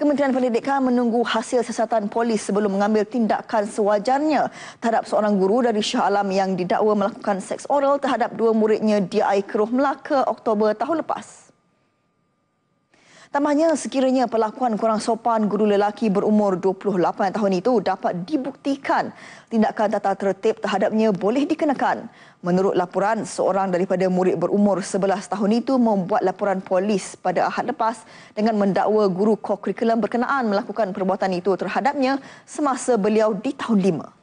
Kementerian Pendidikan menunggu hasil siasatan polis sebelum mengambil tindakan sewajarnya terhadap seorang guru dari Shah Alam yang didakwa melakukan seks oral terhadap dua muridnya di Aikroh Melaka Oktober tahun lepas. Tambahnya, sekiranya perlakuan kurang sopan guru lelaki berumur 28 tahun itu dapat dibuktikan, tindakan tata tertib terhadapnya boleh dikenakan. Menurut laporan, seorang daripada murid berumur 11 tahun itu membuat laporan polis pada ahad lepas dengan mendakwa guru kokurikulum berkenaan melakukan perbuatan itu terhadapnya semasa beliau di tahun 5.